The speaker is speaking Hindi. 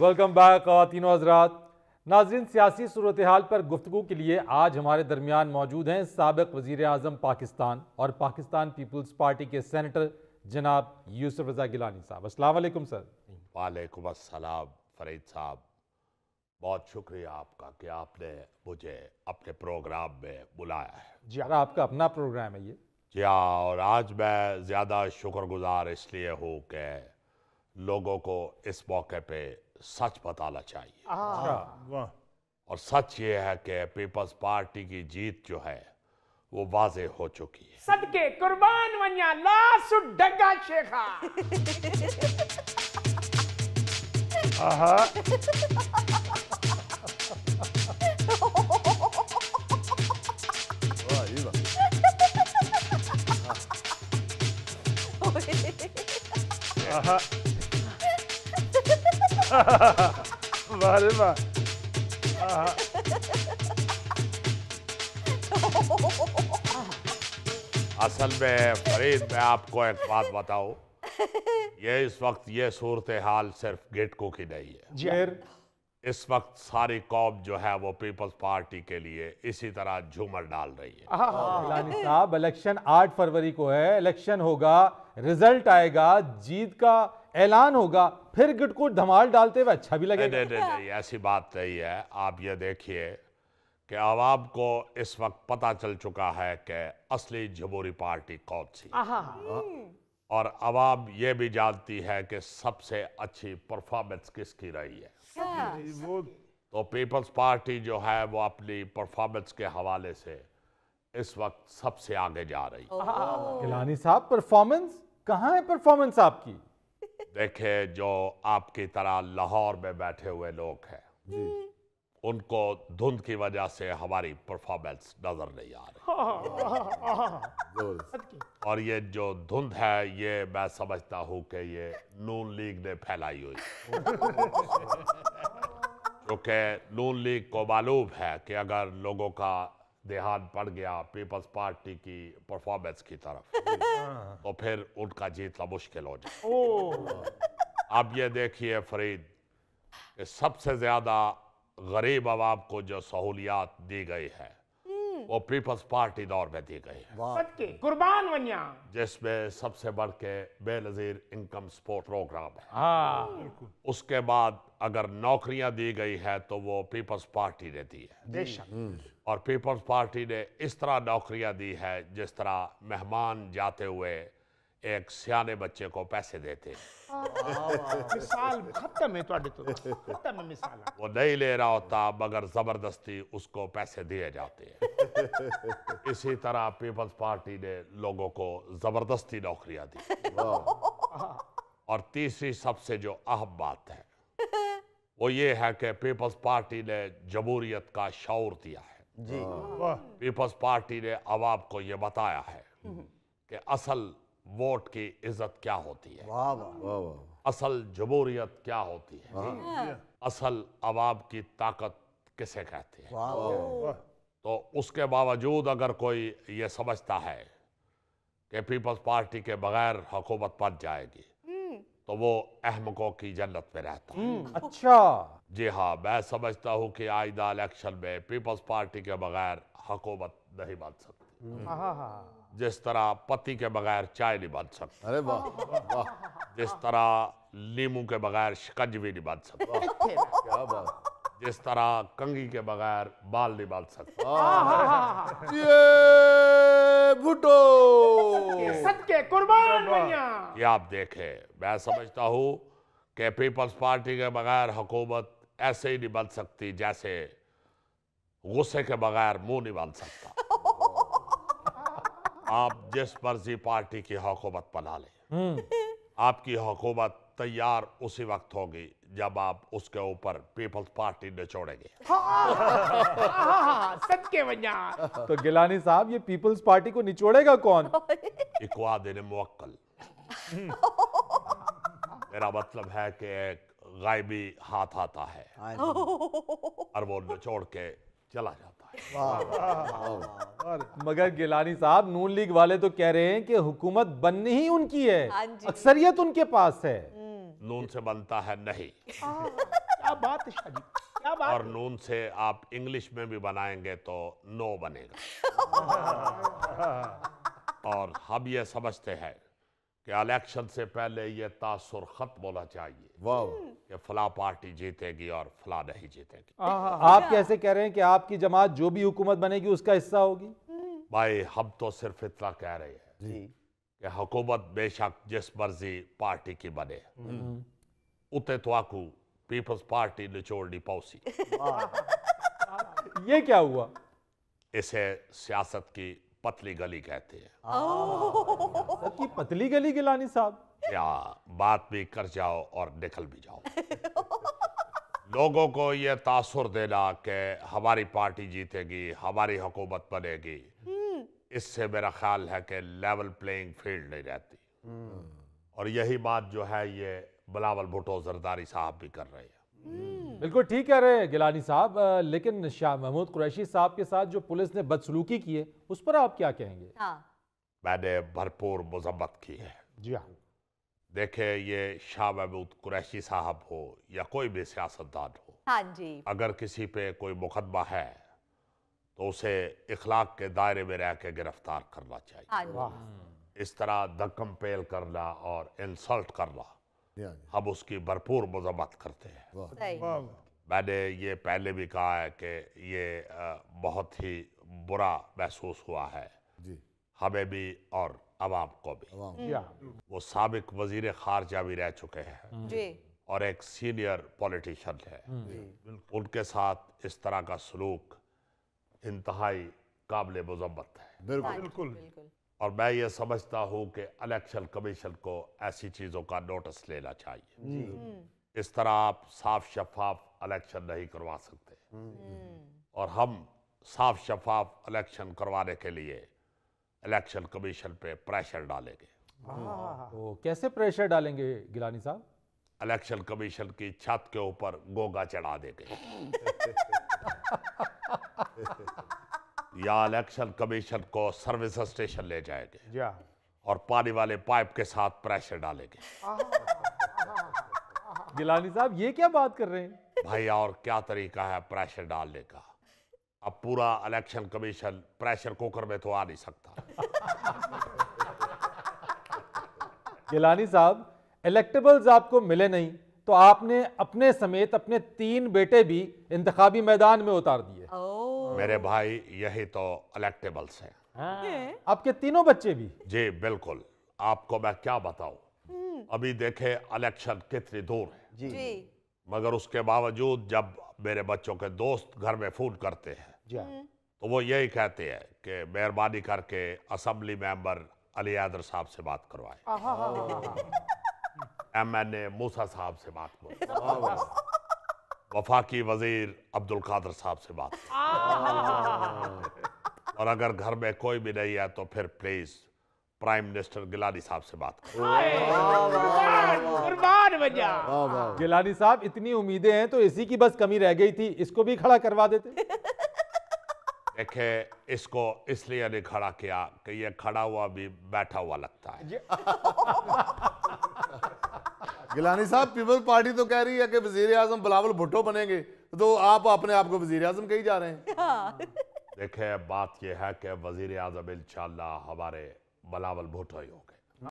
वेलकम बैक तीनों हजरात नाजरन सियासी सूरत हाल पर गुफ्तु के लिए आज हमारे दरमियान मौजूद हैं सबक वज़ी अजम पाकिस्तान और पाकिस्तान पीपल्स पार्टी के सैनिटर जनाब यूसुफ रजा गिलानी साहब असलम सर वालेकुम असलम फरीद साहब बहुत शुक्रिया आपका कि आपने मुझे अपने प्रोग्राम में बुलाया है जी अगर आपका अपना प्रोग्राम है ये जी हाँ और आज मैं ज़्यादा शुक्रगुजार इसलिए हूँ कि लोगों को इस मौके पे सच बताना चाहिए हाँ, और सच ये है कि पीपल्स पार्टी की जीत जो है वो वाजे हो चुकी है सदके कुर्बान वन्या लासु डगा शेखा आहा Uh-huh. वाह वाह असल में फरीद मैं आपको एक बात बताऊं ये इस वक्त ये सूरत हाल सिर्फ गेटको की नहीं है इस वक्त सारी कौम जो है वो पीपल्स पार्टी के लिए इसी तरह झूमर डाल रही है साहब इलेक्शन 8 फरवरी को है इलेक्शन होगा रिजल्ट आएगा जीत का ऐलान होगा फिर गिट को धमाल डालते हुए अच्छा भी लगेगा नहीं नहीं नहीं ऐसी बात नहीं है आप ये देखिए कि आवाम को इस वक्त पता चल चुका है कि असली जमहूरी पार्टी कौन सी हम्म। और आवाम ये भी जानती है कि सबसे अच्छी परफॉर्मेंस किसकी रही है हाँ। वो तो पीपल्स पार्टी जो है वो अपनी परफॉर्मेंस के हवाले से इस वक्त सबसे आगे जा रही है साहब परफॉर्मेंस कहाँ है परफॉर्मेंस आपकी देखे जो आपकी तरह लाहौर में बैठे हुए लोग हैं उनको धुंध की वजह से हमारी परफॉर्मेंस नजर नहीं आ रही हाँ, हाँ, हाँ, और ये जो धुंध है ये मैं समझता हूँ कि ये नून लीग ने फैलाई हुई क्योंकि नून लीग को मालूम है कि अगर लोगों का देहात पड़ गया पीपल्स पार्टी की परफॉर्मेंस की तरफ हाँ। तो फिर उनका जीतना मुश्किल हो जाए अब ये देखिए फरीद सबसे ज्यादा गरीब आवाम को जो सहूलियात दी गई है वो पीपल्स पार्टी दौर में दी गई कुर्बान वन्या जिसमें सबसे बढ़ के बेनजीर इनकम सपोर्ट प्रोग्राम है हाँ। उसके बाद अगर नौकरियां दी गई है तो वो पीपल्स पार्टी ने दी है हम्म। और पीपल्स पार्टी ने इस तरह नौकरियां दी है जिस तरह मेहमान जाते हुए एक सियाने बच्चे को पैसे देते मिसाल खत्म है तो तो खत्म है मिसाल वो नहीं ले रहा होता मगर जबरदस्ती उसको पैसे दिए जाते हैं इसी तरह पीपल्स पार्टी ने लोगों को जबरदस्ती नौकरियां दी और तीसरी सबसे जो अहम बात है वो ये है कि पीपल्स पार्टी ने जमहूरियत का शौर दिया है जी पीपल्स पार्टी ने अवाम को ये बताया है हम्म। कि असल वोट की इज्जत क्या होती है वाह वाह असल जमहूरियत क्या होती है हाँ। असल अवाब की ताकत किसे कहते हैं तो उसके बावजूद अगर कोई ये समझता है कि पीपल्स पार्टी के बगैर हुकूमत बन जाएगी हम्म। तो वो अहमकों की जन्नत में रहता है हम्म। अच्छा जी हाँ मैं समझता हूँ कि आइंदा इलेक्शन में पीपल्स पार्टी के बगैर हकोबत नहीं बांध सकती हाँ, हाँ, हाँ, जिस तरह पति के बगैर चाय नहीं बांध सकते अरे वाह वाह जिस तरह नींबू के बगैर शिकंज भी नहीं बांध सकते क्या बात जिस तरह कंगी के बगैर बाल नहीं बांध सकता ये भुटो सदके कुर्बान ये आप देखें मैं समझता हूँ कि पीपल्स पार्टी के बगैर हुकूमत ऐसे ही नहीं बन सकती जैसे गुस्से के बगैर मुंह नहीं बांध सकता आप जिस मर्जी पार्टी की हुकूमत बना लें हम्म। आपकी हुकूमत तैयार उसी वक्त होगी जब आप उसके ऊपर पीपल्स पार्टी निचोड़ेंगे हाँ, हाँ, हाँ, सच तो गिलानी साहब ये पीपल्स पार्टी को निचोड़ेगा कौन इकवा देने मुक्कल मेरा मतलब है कि एक गायबी हाथ आता है और वो निचोड़ के चला जाता है मगर गिलानी साहब नून लीग वाले तो कह रहे हैं कि हुकूमत बननी ही उनकी है हाँ अक्सरियत उनके पास है हम्म। नून से बनता है नहीं हाँ, हाँ, क्या बात है और नून से आप इंग्लिश में भी बनाएंगे तो नो बनेगा और हम ये समझते हैं कि इलेक्शन से पहले ये तासुर खत्म होना चाहिए कि हम्म। फला पार्टी जीतेगी और फला नहीं जीतेगी हाँ, हाँ, हाँ। आप कैसे कह रहे हैं कि आपकी जमात जो भी हुकूमत बनेगी उसका हिस्सा होगी हम्म। भाई हम तो सिर्फ इतना कह रहे हैं कि हुकूमत बेशक जिस मर्जी पार्टी की बने हम्म। उतने तो आकू पीपल्स पार्टी निचोड़नी पौसी ये क्या हुआ इसे सियासत की पतली गली कहते हैं की पतली गली गिलानी साहब या बात भी कर जाओ और निकल भी जाओ लोगों को यह तासुर देना कि हमारी पार्टी जीतेगी हमारी हुकूमत बनेगी हम्म। इससे मेरा ख्याल है कि लेवल प्लेइंग फील्ड नहीं रहती हम्म। और यही बात जो है ये बिलावल भुटो जरदारी साहब भी कर रहे हैं हम्म। बिल्कुल ठीक कह रहे हैं गिलानी साहब लेकिन शाह महमूद कुरैशी साहब के साथ जो पुलिस ने बदसलूकी की है उस पर आप क्या कहेंगे हाँ। मैंने भरपूर मजम्मत की है जी हाँ देखे ये शाह महमूद कुरैशी साहब हो या कोई भी सियासतदान हो हाँ जी अगर किसी पे कोई मुकदमा है तो उसे इखलाक के दायरे में रह के गिरफ्तार करना चाहिए हाँ इस तरह धक्कम पेल करना और इंसल्ट करना हम उसकी भरपूर मजम्मत करते हैं मैंने ये पहले भी कहा है कि ये बहुत ही बुरा महसूस हुआ है हमें भी और अवाम को भी वो सबक वजीर खारजा भी रह चुके हैं हम्म। और एक सीनियर पॉलिटिशियन है हम्म। उनके साथ इस तरह का सलूक इंतहाई काबिल मजम्मत है बिल्कुल हाँ और मैं ये समझता हूँ कि इलेक्शन कमीशन को ऐसी चीज़ों का नोटिस लेना चाहिए हम्म। इस तरह आप साफ शफाफ इलेक्शन नहीं करवा सकते हम्म। हम्म। और हम साफ शफाफ इलेक्शन करवाने के लिए इलेक्शन कमीशन पे प्रेशर डालेंगे हाँ। तो कैसे प्रेशर डालेंगे गिलानी साहब इलेक्शन कमीशन की छत के ऊपर गोगा चढ़ा देंगे या इलेक्शन कमीशन को सर्विस स्टेशन ले जाएंगे और पानी वाले पाइप के साथ प्रेशर डालेंगे गिलानी साहब ये क्या बात कर रहे हैं भाई और क्या तरीका है प्रेशर डालने का अब पूरा इलेक्शन कमीशन प्रेशर कुकर में तो आ नहीं सकता गिलानी साहब इलेक्टेबल्स आपको मिले नहीं तो आपने अपने समेत अपने तीन बेटे भी इंतबी मैदान में उतार दिए मेरे भाई यही तो अलेक्टेबल्स है हाँ। आपके तीनों बच्चे भी जी बिल्कुल आपको मैं क्या बताऊं हम्म। अभी देखे इलेक्शन कितनी दूर है जी, जी। मगर उसके बावजूद जब मेरे बच्चों के दोस्त घर में फोन करते हैं हम्म। तो वो यही कहते हैं कि मेहरबानी करके असम्बली मेंबर अली यादर साहब से बात करवाए एम एन ए मूसा साहब से बात कर वफाकी वजीर अब्दुल कादर साहब से बात और अगर घर में कोई भी नहीं है तो फिर प्लीज प्राइम मिनिस्टर गिलानी साहब से बात गिलानी साहब इतनी उम्मीदें हैं तो इसी की बस कमी रह गई थी इसको भी खड़ा करवा देते देखे इसको इसलिए नहीं खड़ा किया कि ये खड़ा हुआ भी बैठा हुआ लगता है गिलानी साहब पीपल्स पार्टी तो कह रही है कि वजीर आजम बिलावल भुट्टो बनेंगे तो आप अपने आप को वजीर आजम कही जा रहे हैं हाँ। देखे बात यह है कि वजीर आजम इंशाला हमारे बिलावल भुट्टो ही होंगे